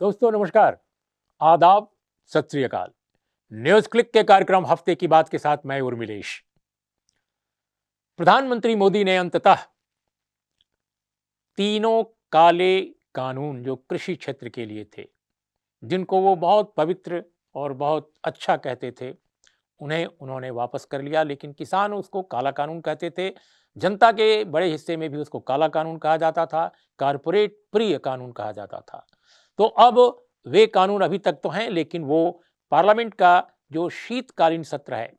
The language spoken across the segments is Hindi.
दोस्तों नमस्कार आदाब सत श्रीकाल न्यूज क्लिक के कार्यक्रम हफ्ते की बात के साथ मैं उर्मिलेश प्रधानमंत्री मोदी ने अंततः तीनों काले कानून जो कृषि क्षेत्र के लिए थे जिनको वो बहुत पवित्र और बहुत अच्छा कहते थे उन्हें उन्होंने वापस कर लिया लेकिन किसान उसको काला कानून कहते थे जनता के बड़े हिस्से में भी उसको काला कानून कहा जाता था कारपोरेट प्रिय कानून कहा जाता था तो अब वे कानून अभी तक तो हैं लेकिन वो पार्लियामेंट का जो शीतकालीन सत्र है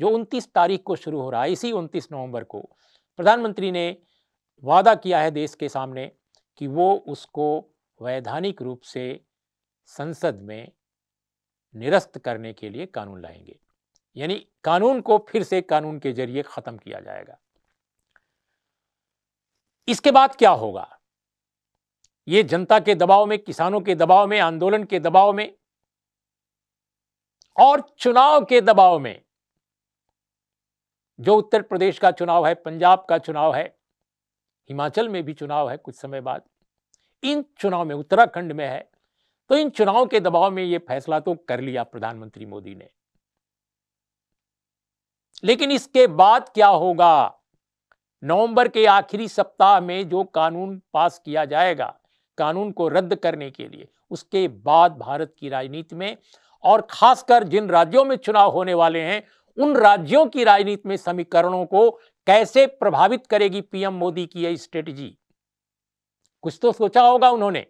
जो 29 तारीख को शुरू हो रहा है इसी 29 नवंबर को प्रधानमंत्री ने वादा किया है देश के सामने कि वो उसको वैधानिक रूप से संसद में निरस्त करने के लिए कानून लाएंगे यानी कानून को फिर से कानून के जरिए खत्म किया जाएगा इसके बाद क्या होगा ये जनता के दबाव में किसानों के दबाव में आंदोलन के दबाव में और चुनाव के दबाव में जो उत्तर प्रदेश का चुनाव है पंजाब का चुनाव है हिमाचल में भी चुनाव है कुछ समय बाद इन चुनाव में उत्तराखंड में है तो इन चुनाव के दबाव में यह फैसला तो कर लिया प्रधानमंत्री मोदी ने लेकिन इसके बाद क्या होगा नवंबर के आखिरी सप्ताह में जो कानून पास किया जाएगा कानून को रद्द करने के लिए उसके बाद भारत की राजनीति में और खासकर जिन राज्यों में चुनाव होने वाले हैं उन राज्यों की राजनीति में समीकरणों को कैसे प्रभावित करेगी पीएम मोदी की यह स्ट्रेटजी कुछ तो सोचा होगा उन्होंने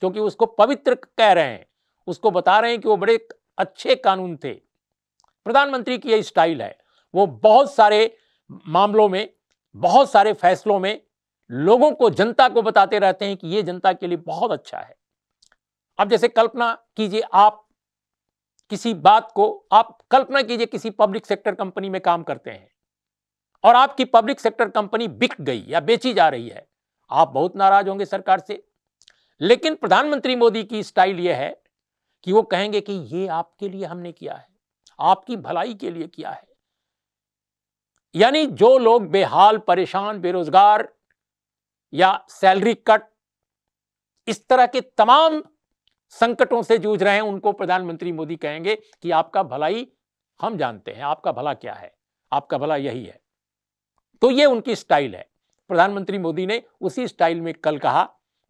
क्योंकि उसको पवित्र कह रहे हैं उसको बता रहे हैं कि वो बड़े अच्छे कानून थे प्रधानमंत्री की यह स्टाइल है वो बहुत सारे मामलों में बहुत सारे फैसलों में लोगों को जनता को बताते रहते हैं कि ये जनता के लिए बहुत अच्छा है अब जैसे कल्पना कीजिए आप किसी बात को आप कल्पना कीजिए किसी पब्लिक सेक्टर कंपनी में काम करते हैं और आपकी पब्लिक सेक्टर कंपनी बिक गई या बेची जा रही है आप बहुत नाराज होंगे सरकार से लेकिन प्रधानमंत्री मोदी की स्टाइल यह है कि वो कहेंगे कि ये आपके लिए हमने किया है आपकी भलाई के लिए किया है यानी जो लोग बेहाल परेशान बेरोजगार या सैलरी कट इस तरह के तमाम संकटों से जूझ रहे हैं उनको प्रधानमंत्री मोदी कहेंगे कि आपका भलाई हम जानते हैं आपका भला क्या है आपका भला यही है तो ये उनकी स्टाइल है प्रधानमंत्री मोदी ने उसी स्टाइल में कल कहा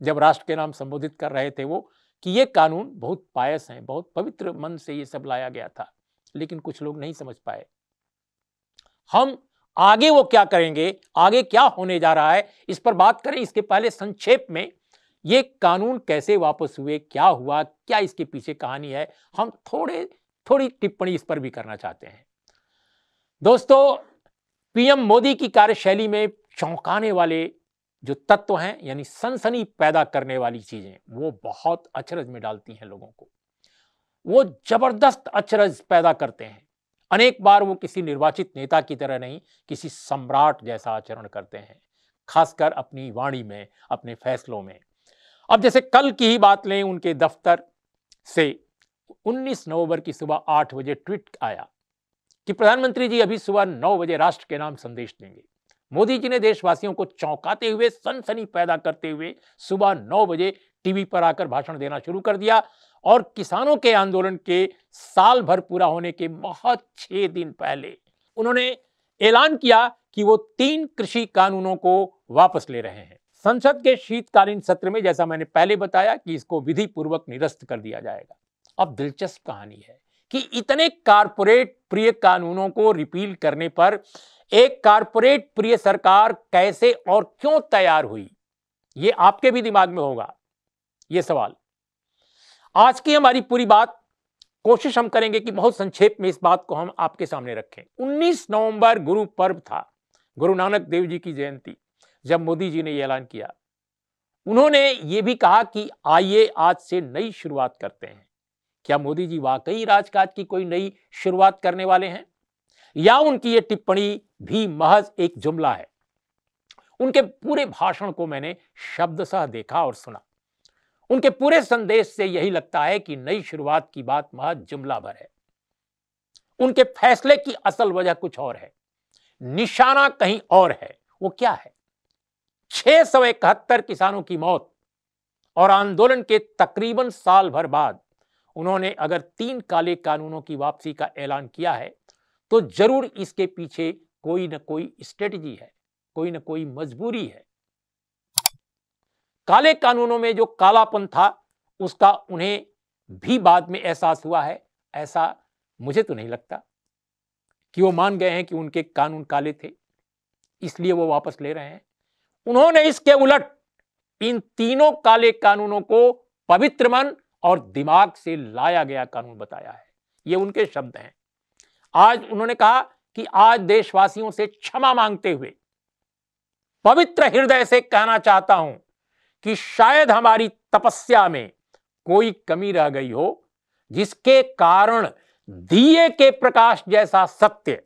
जब राष्ट्र के नाम संबोधित कर रहे थे वो कि ये कानून बहुत पायस हैं बहुत पवित्र मन से ये सब लाया गया था लेकिन कुछ लोग नहीं समझ पाए हम आगे वो क्या करेंगे आगे क्या होने जा रहा है इस पर बात करें इसके पहले संक्षेप में ये कानून कैसे वापस हुए क्या हुआ क्या इसके पीछे कहानी है हम थोड़े थोड़ी टिप्पणी इस पर भी करना चाहते हैं दोस्तों पीएम मोदी की कार्यशैली में चौंकाने वाले जो तत्व हैं यानी सनसनी पैदा करने वाली चीज़ें वो बहुत अचरज में डालती हैं लोगों को वो जबरदस्त अचरज पैदा करते हैं अनेक बार वो किसी निर्वाचित नेता की तरह नहीं किसी सम्राट जैसा आचरण करते हैं खासकर अपनी वाणी में अपने फैसलों में अब जैसे कल की ही बात लें उनके दफ्तर से 19 नवंबर की सुबह 8 बजे ट्वीट आया कि प्रधानमंत्री जी अभी सुबह 9 बजे राष्ट्र के नाम संदेश देंगे मोदी जी ने देशवासियों को चौंकाते हुए सनसनी पैदा करते हुए सुबह नौ बजे टीवी पर आकर भाषण देना शुरू कर दिया और किसानों के आंदोलन के साल भर पूरा होने के बहुत छह दिन पहले उन्होंने ऐलान किया कि वो तीन कृषि कानूनों को वापस ले रहे हैं संसद के शीतकालीन सत्र में जैसा मैंने पहले बताया कि इसको विधि पूर्वक निरस्त कर दिया जाएगा अब दिलचस्प कहानी है कि इतने कारपोरेट प्रिय कानूनों को रिपील करने पर एक कारपोरेट प्रिय सरकार कैसे और क्यों तैयार हुई ये आपके भी दिमाग में होगा ये सवाल आज की हमारी पूरी बात कोशिश हम करेंगे कि बहुत संक्षेप में इस बात को हम आपके सामने रखें 19 नवंबर गुरु पर्व था गुरु नानक देव जी की जयंती जब मोदी जी ने यह ऐलान किया उन्होंने ये भी कहा कि आइए आज से नई शुरुआत करते हैं क्या मोदी जी वाकई राजकाज की कोई नई शुरुआत करने वाले हैं या उनकी ये टिप्पणी भी महज एक जुमला है उनके पूरे भाषण को मैंने शब्दशः देखा और सुना उनके पूरे संदेश से यही लगता है कि नई शुरुआत की बात महज जुमला भर है उनके फैसले की असल वजह कुछ और है निशाना कहीं और है वो क्या है छह सौ इकहत्तर किसानों की मौत और आंदोलन के तकरीबन साल भर बाद उन्होंने अगर तीन काले कानूनों की वापसी का ऐलान किया है तो जरूर इसके पीछे कोई ना कोई स्ट्रेटजी है कोई ना कोई मजबूरी है काले कानूनों में जो कालापन था उसका उन्हें भी बाद में एहसास हुआ है ऐसा मुझे तो नहीं लगता कि वो मान गए हैं कि उनके कानून काले थे इसलिए वो वापस ले रहे हैं उन्होंने इसके उलट इन तीनों काले कानूनों को पवित्र मन और दिमाग से लाया गया कानून बताया है ये उनके शब्द हैं आज उन्होंने कहा कि आज देशवासियों से क्षमा मांगते हुए पवित्र हृदय से कहना चाहता हूं कि शायद हमारी तपस्या में कोई कमी रह गई हो जिसके कारण दिए के प्रकाश जैसा सत्य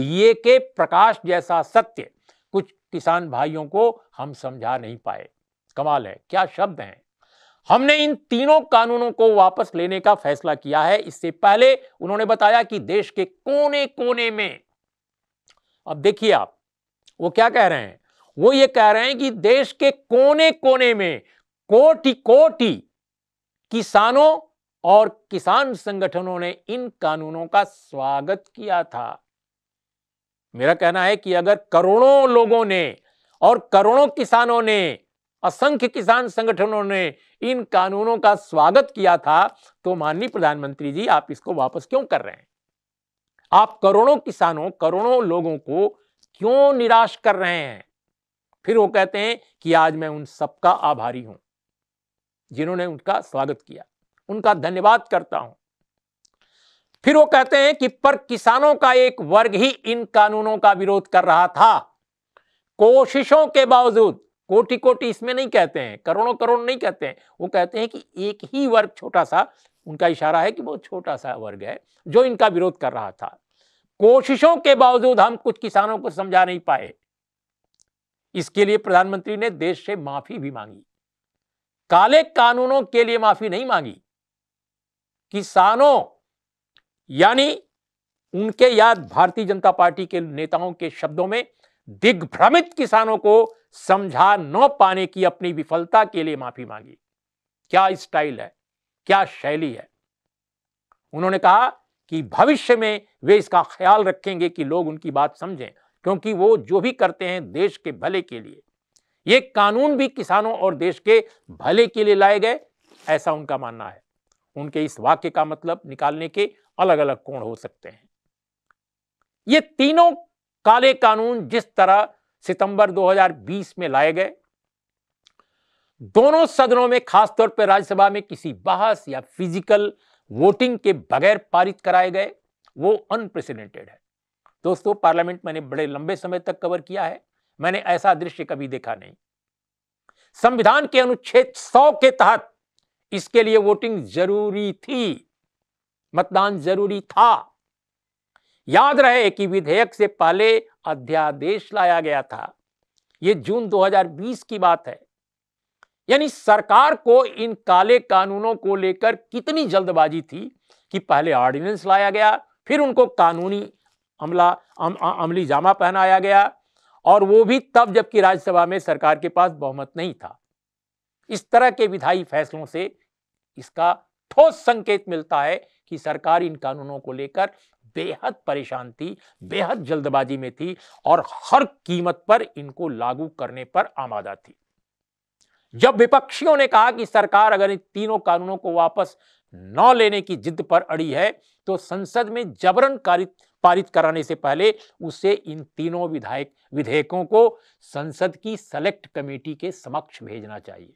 दिए के प्रकाश जैसा सत्य कुछ किसान भाइयों को हम समझा नहीं पाए कमाल है क्या शब्द हैं हमने इन तीनों कानूनों को वापस लेने का फैसला किया है इससे पहले उन्होंने बताया कि देश के कोने कोने में अब देखिए आप वो क्या कह रहे हैं वो ये कह रहे हैं कि देश के कोने कोने में कोटि कोटि किसानों और किसान संगठनों ने इन कानूनों का स्वागत किया था मेरा कहना है कि अगर करोड़ों लोगों ने और करोड़ों किसानों ने असंख्य किसान संगठनों ने इन कानूनों का स्वागत किया था तो माननीय प्रधानमंत्री जी आप इसको वापस क्यों कर रहे हैं आप करोड़ों किसानों करोड़ों लोगों को क्यों निराश कर रहे हैं फिर वो कहते हैं कि आज मैं उन सबका आभारी हूं जिन्होंने उनका स्वागत किया उनका धन्यवाद करता हूं फिर वो कहते हैं कि पर किसानों का एक वर्ग ही इन कानूनों का विरोध कर रहा था कोशिशों के बावजूद कोटि कोटि इसमें नहीं कहते हैं करोड़ों करोड़ नहीं कहते हैं वो कहते हैं कि एक ही वर्ग छोटा सा उनका इशारा है कि बहुत छोटा सा वर्ग है जो इनका विरोध कर रहा था कोशिशों के बावजूद हम कुछ किसानों को समझा नहीं पाए इसके लिए प्रधानमंत्री ने देश से माफी भी मांगी काले कानूनों के लिए माफी नहीं मांगी किसानों यानी उनके याद भारतीय जनता पार्टी के नेताओं के शब्दों में दिग्भ्रमित किसानों को समझा न पाने की अपनी विफलता के लिए माफी मांगी क्या स्टाइल है क्या शैली है उन्होंने कहा कि भविष्य में वे इसका ख्याल रखेंगे कि लोग उनकी बात समझें क्योंकि वो जो भी करते हैं देश के भले के लिए ये कानून भी किसानों और देश के भले के लिए लाए गए ऐसा उनका मानना है उनके इस वाक्य का मतलब निकालने के अलग अलग कोण हो सकते हैं ये तीनों काले कानून जिस तरह सितंबर 2020 में लाए गए दोनों सदनों में खासतौर पर राज्यसभा में किसी बहस या फिजिकल वोटिंग के बगैर पारित कराए गए वो अनप्रेसिडेंटेड है दोस्तों पार्लियामेंट मैंने बड़े लंबे समय तक कवर किया है मैंने ऐसा दृश्य कभी देखा नहीं संविधान के अनुच्छेद 100 के तहत इसके लिए वोटिंग जरूरी थी मतदान जरूरी था याद रहे कि विधेयक से पहले अध्यादेश लाया गया था ये जून 2020 की बात है यानी सरकार को इन काले कानूनों को लेकर कितनी जल्दबाजी थी कि पहले ऑर्डिनेंस लाया गया फिर उनको कानूनी अमला अम, अमली जामा पहनाया गया और वो भी तब जबकि राज्यसभा में सरकार के पास बहुमत नहीं था इस तरह के विधायी फैसलों से इसका ठोस संकेत मिलता है कि सरकार इन कानूनों को लेकर बेहद परेशान थी बेहद जल्दबाजी में थी और हर कीमत पर इनको लागू करने पर आमादा थी जब विपक्षियों ने कहा कि सरकार अगर इन तीनों कानूनों को वापस न लेने की जिद पर अड़ी है तो संसद में जबरन पारित कराने से पहले उसे इन तीनों विधायक विधेयकों को संसद की सेलेक्ट कमेटी के समक्ष भेजना चाहिए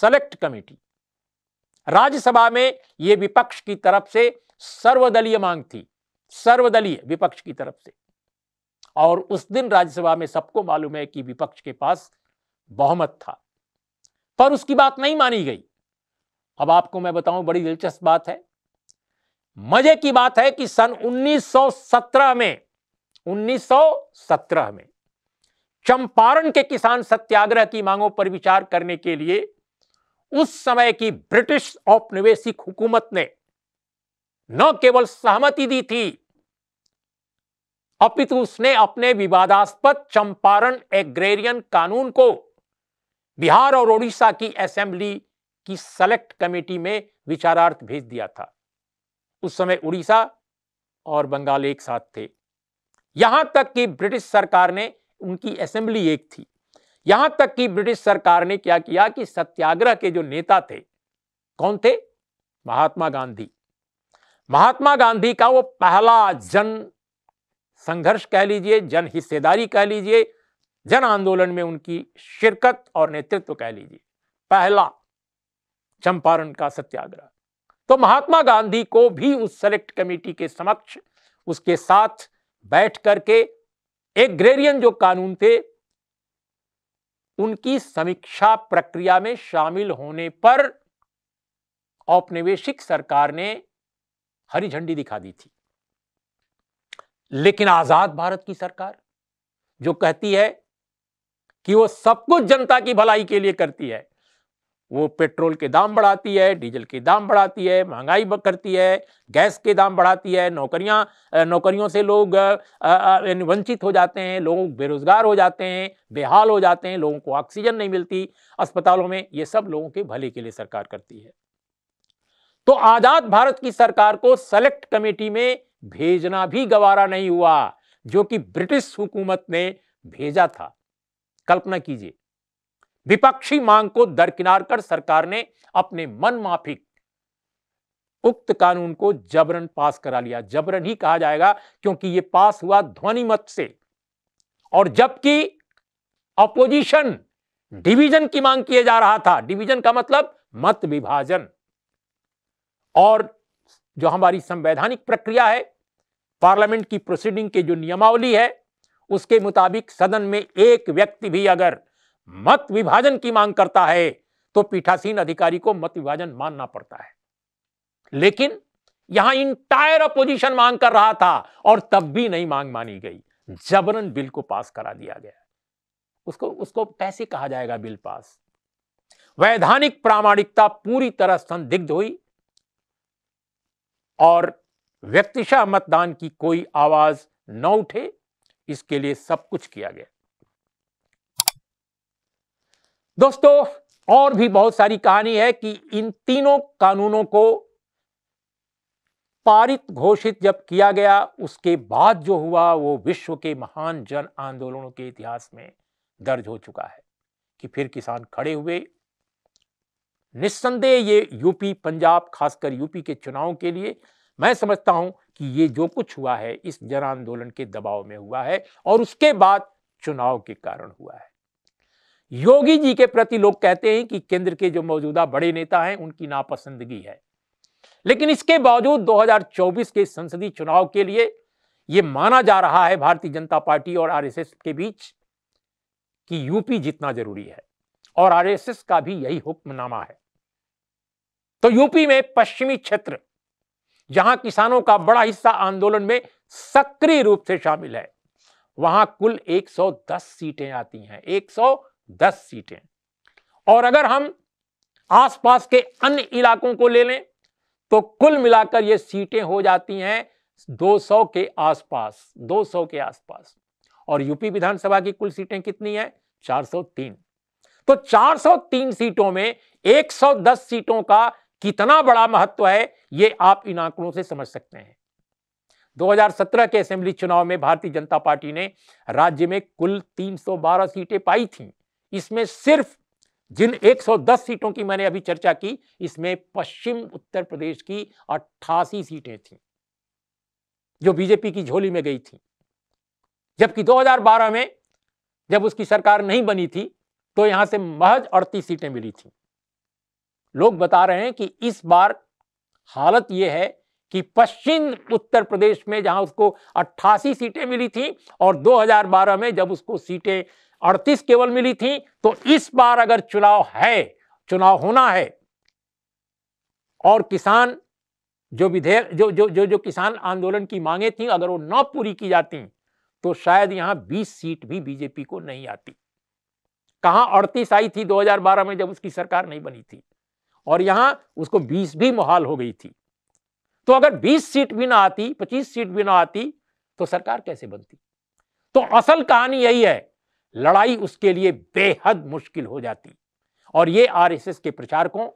सेलेक्ट कमेटी राज्यसभा में यह विपक्ष की तरफ से सर्वदलीय मांग थी सर्वदलीय विपक्ष की तरफ से और उस दिन राज्यसभा में सबको मालूम है कि विपक्ष के पास बहुमत था पर उसकी बात नहीं मानी गई अब आपको मैं बताऊं बड़ी दिलचस्प बात है मजे की बात है कि सन 1917 में 1917 में चंपारण के किसान सत्याग्रह की मांगों पर विचार करने के लिए उस समय की ब्रिटिश औपनिवेशिक हुकूमत ने न केवल सहमति दी थी अपितु उसने अपने विवादास्पद चंपारण एग्रेरियन कानून को बिहार और ओडिशा की असेंबली की सेलेक्ट कमेटी में विचारार्थ भेज दिया था उस समय उड़ीसा और बंगाल एक साथ थे यहां तक कि ब्रिटिश सरकार ने उनकी असेंबली एक थी यहां तक कि ब्रिटिश सरकार ने क्या किया कि सत्याग्रह के जो नेता थे कौन थे महात्मा गांधी महात्मा गांधी का वो पहला जन संघर्ष कह लीजिए जन हिस्सेदारी कह लीजिए जन आंदोलन में उनकी शिरकत और नेतृत्व कह लीजिए पहला चंपारण का सत्याग्रह तो महात्मा गांधी को भी उस सेलेक्ट कमेटी के समक्ष उसके साथ बैठ करके एक ग्रेरियन जो कानून थे उनकी समीक्षा प्रक्रिया में शामिल होने पर औपनिवेशिक सरकार ने हरी झंडी दिखा दी थी लेकिन आजाद भारत की सरकार जो कहती है कि वो सब कुछ जनता की भलाई के लिए करती है वो पेट्रोल के दाम बढ़ाती है डीजल के दाम बढ़ाती है महंगाई करती है गैस के दाम बढ़ाती है नौकरियां नौकरियों से लोग वंचित हो जाते हैं लोग बेरोजगार हो जाते हैं बेहाल हो जाते हैं लोगों को ऑक्सीजन नहीं मिलती अस्पतालों में ये सब लोगों के भले के लिए सरकार करती है तो आजाद भारत की सरकार को सेलेक्ट कमेटी में भेजना भी गवारा नहीं हुआ जो कि ब्रिटिश हुकूमत ने भेजा था कल्पना कीजिए विपक्षी मांग को दरकिनार कर सरकार ने अपने मन माफिक उक्त कानून को जबरन पास करा लिया जबरन ही कहा जाएगा क्योंकि यह पास हुआ ध्वनि मत से और जबकि अपोजिशन डिवीजन की मांग किए जा रहा था डिवीजन का मतलब मत विभाजन और जो हमारी संवैधानिक प्रक्रिया है पार्लियामेंट की प्रोसीडिंग की जो नियमावली है उसके मुताबिक सदन में एक व्यक्ति भी अगर मत विभाजन की मांग करता है तो पीठासीन अधिकारी को मत विभाजन मानना पड़ता है लेकिन यहां इंटायर अपोजिशन मांग कर रहा था और तब भी नहीं मांग मानी गई जबरन बिल को पास करा दिया गया उसको उसको कैसे कहा जाएगा बिल पास वैधानिक प्रामाणिकता पूरी तरह संदिग्ध हुई और व्यक्तिशा मतदान की कोई आवाज न उठे इसके लिए सब कुछ किया गया दोस्तों और भी बहुत सारी कहानी है कि इन तीनों कानूनों को पारित घोषित जब किया गया उसके बाद जो हुआ वो विश्व के महान जन आंदोलनों के इतिहास में दर्ज हो चुका है कि फिर किसान खड़े हुए निस्संदेह ये यूपी पंजाब खासकर यूपी के चुनाव के लिए मैं समझता हूं कि ये जो कुछ हुआ है इस जन आंदोलन के दबाव में हुआ है और उसके बाद चुनाव के कारण हुआ है योगी जी के प्रति लोग कहते हैं कि केंद्र के जो मौजूदा बड़े नेता हैं उनकी नापसंदगी है लेकिन इसके बावजूद 2024 के संसदीय चुनाव के लिए यह माना जा रहा है भारतीय जनता पार्टी और आरएसएस के बीच कि यूपी जितना जरूरी है और आरएसएस का भी यही हुक्मनामा है तो यूपी में पश्चिमी क्षेत्र जहां किसानों का बड़ा हिस्सा आंदोलन में सक्रिय रूप से शामिल है वहां कुल 110 सीटें आती हैं 110 सीटें और अगर हम आसपास के अन्य इलाकों को ले लें तो कुल मिलाकर ये सीटें हो जाती हैं 200 के आसपास 200 के आसपास और यूपी विधानसभा की कुल सीटें कितनी है 403 तो 403 सीटों में 110 सीटों का कितना बड़ा महत्व है ये आप इन आंकड़ों से समझ सकते हैं 2017 के असेंबली चुनाव में भारतीय जनता पार्टी ने राज्य में कुल 312 सीटें पाई थी इसमें सिर्फ जिन 110 सीटों की मैंने अभी चर्चा की इसमें पश्चिम उत्तर प्रदेश की अट्ठासी सीटें थी जो बीजेपी की झोली में गई थी जबकि 2012 में जब उसकी सरकार नहीं बनी थी तो यहां से महज अड़तीस सीटें मिली थी लोग बता रहे हैं कि इस बार हालत यह है कि पश्चिम उत्तर प्रदेश में जहां उसको 88 सीटें मिली थी और 2012 में जब उसको सीटें 38 केवल मिली थी तो इस बार अगर चुनाव है चुनाव होना है और किसान जो विधेयक जो जो जो जो किसान आंदोलन की मांगे थी अगर वो न पूरी की जाती तो शायद यहां 20 सीट भी बीजेपी को नहीं आती कहां 38 आई थी 2012 में जब उसकी सरकार नहीं बनी थी और यहां उसको 20 भी मुहाल हो गई थी तो अगर 20 सीट भी ना आती 25 सीट भी ना आती तो सरकार कैसे बनती तो असल कहानी यही है लड़ाई उसके लिए बेहद मुश्किल हो जाती और ये आरएसएस के प्रचारकों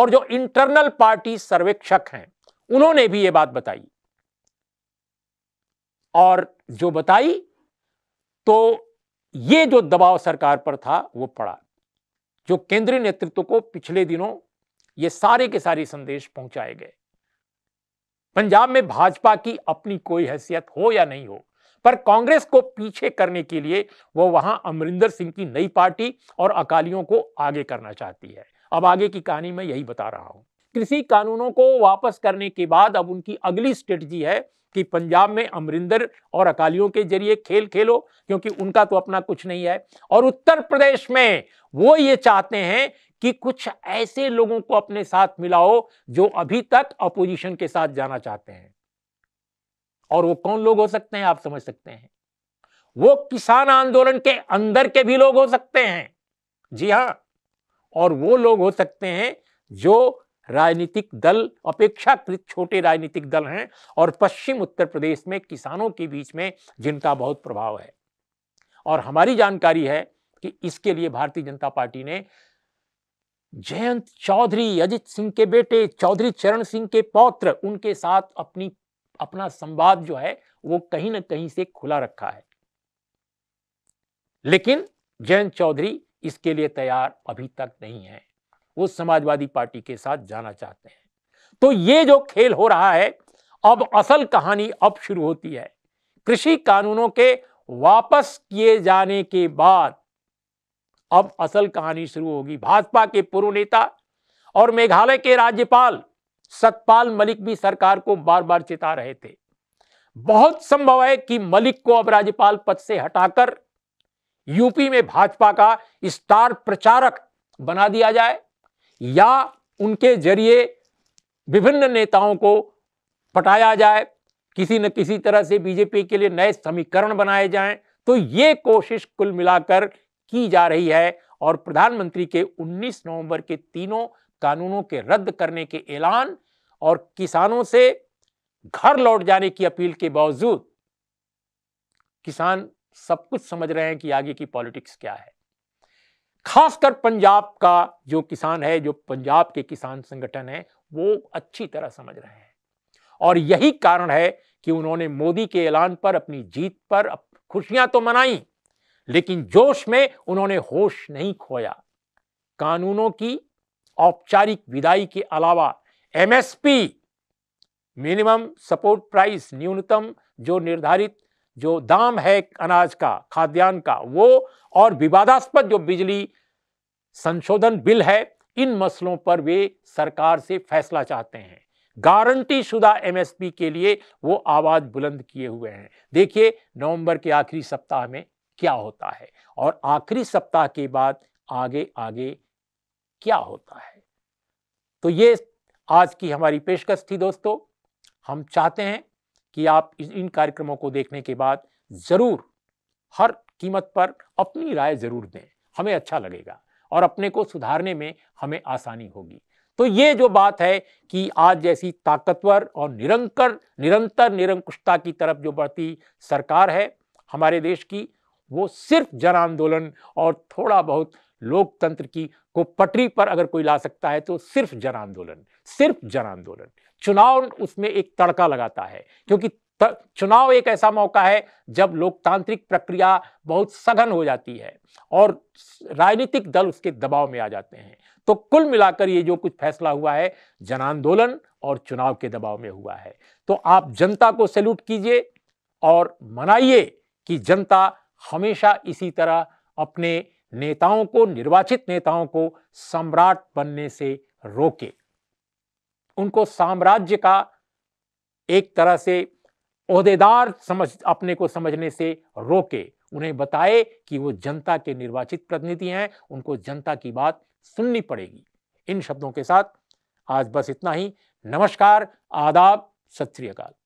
और जो इंटरनल पार्टी सर्वेक्षक हैं उन्होंने भी ये बात बताई और जो बताई तो ये जो दबाव सरकार पर था वो पड़ा जो केंद्रीय नेतृत्व को पिछले दिनों ये सारे के सारे संदेश पहुंचाए गए पंजाब में भाजपा की अपनी कोई हैसियत हो या नहीं हो पर कांग्रेस को पीछे करने के लिए वो वहां अमरिंदर सिंह की नई पार्टी और अकालियों को आगे करना चाहती है अब आगे की कहानी मैं यही बता रहा हूं कृषि कानूनों को वापस करने के बाद अब उनकी अगली स्ट्रेटजी है कि पंजाब में अमरिंदर और अकालियों के जरिए खेल खेलो क्योंकि उनका तो अपना कुछ नहीं है और उत्तर प्रदेश में वो ये चाहते हैं कि कुछ ऐसे लोगों को अपने साथ मिलाओ जो अभी तक अपोजिशन के साथ जाना चाहते हैं और वो कौन लोग हो सकते हैं आप समझ सकते हैं वो किसान आंदोलन के अंदर के भी लोग हो सकते हैं जी हाँ और वो लोग हो सकते हैं जो राजनीतिक दल अपेक्षाकृत छोटे राजनीतिक दल हैं और पश्चिम उत्तर प्रदेश में किसानों के बीच में जिनका बहुत प्रभाव है और हमारी जानकारी है कि इसके लिए भारतीय जनता पार्टी ने जयंत चौधरी अजित सिंह के बेटे चौधरी चरण सिंह के पौत्र उनके साथ अपनी अपना संवाद जो है वो कहीं ना कहीं से खुला रखा है लेकिन जयंत चौधरी इसके लिए तैयार अभी तक नहीं है वो समाजवादी पार्टी के साथ जाना चाहते हैं तो ये जो खेल हो रहा है अब असल कहानी अब शुरू होती है कृषि कानूनों के वापस किए जाने के बाद अब असल कहानी शुरू होगी भाजपा के पूर्व नेता और मेघालय के राज्यपाल सतपाल मलिक भी सरकार को बार बार चिता रहे थे बहुत संभव है कि मलिक को अब राज्यपाल पद से हटाकर यूपी में भाजपा का स्टार प्रचारक बना दिया जाए या उनके जरिए विभिन्न नेताओं को पटाया जाए किसी न किसी तरह से बीजेपी के लिए नए समीकरण बनाए जाएं तो ये कोशिश कुल मिलाकर की जा रही है और प्रधानमंत्री के 19 नवंबर के तीनों कानूनों के रद्द करने के ऐलान और किसानों से घर लौट जाने की अपील के बावजूद किसान सब कुछ समझ रहे हैं कि आगे की पॉलिटिक्स क्या है खासकर पंजाब का जो किसान है जो पंजाब के किसान संगठन है वो अच्छी तरह समझ रहे हैं और यही कारण है कि उन्होंने मोदी के ऐलान पर अपनी जीत पर खुशियां तो मनाई लेकिन जोश में उन्होंने होश नहीं खोया कानूनों की औपचारिक विदाई के अलावा एमएसपी मिनिमम सपोर्ट प्राइस न्यूनतम जो निर्धारित जो दाम है अनाज का खाद्यान्न का वो और विवादास्पद जो बिजली संशोधन बिल है इन मसलों पर वे सरकार से फैसला चाहते हैं गारंटी शुदा एमएसपी के लिए वो आवाज बुलंद किए हुए हैं देखिए नवंबर के आखिरी सप्ताह में क्या होता है और आखिरी सप्ताह के बाद आगे आगे क्या होता है तो ये आज की हमारी पेशकश थी दोस्तों हम चाहते हैं कि आप इन कार्यक्रमों को देखने के बाद ज़रूर हर कीमत पर अपनी राय ज़रूर दें हमें अच्छा लगेगा और अपने को सुधारने में हमें आसानी होगी तो ये जो बात है कि आज जैसी ताकतवर और निरंकर निरंतर निरंकुशता की तरफ जो बढ़ती सरकार है हमारे देश की वो सिर्फ जन आंदोलन और थोड़ा बहुत लोकतंत्र की को पटरी पर अगर कोई ला सकता है तो सिर्फ जन आंदोलन सिर्फ जन आंदोलन चुनाव उसमें एक तड़का लगाता है क्योंकि चुनाव एक ऐसा मौका है जब लोकतांत्रिक प्रक्रिया बहुत सघन हो जाती है और राजनीतिक दल उसके दबाव में आ जाते हैं तो कुल मिलाकर ये जो कुछ फैसला हुआ है जन आंदोलन और चुनाव के दबाव में हुआ है तो आप जनता को सैल्यूट कीजिए और मनाइए कि जनता हमेशा इसी तरह अपने नेताओं को निर्वाचित नेताओं को सम्राट बनने से रोके उनको साम्राज्य का एक तरह से अहदेदार समझ अपने को समझने से रोके उन्हें बताए कि वो जनता के निर्वाचित प्रतिनिधि हैं उनको जनता की बात सुननी पड़ेगी इन शब्दों के साथ आज बस इतना ही नमस्कार आदाब सत श्रीकाल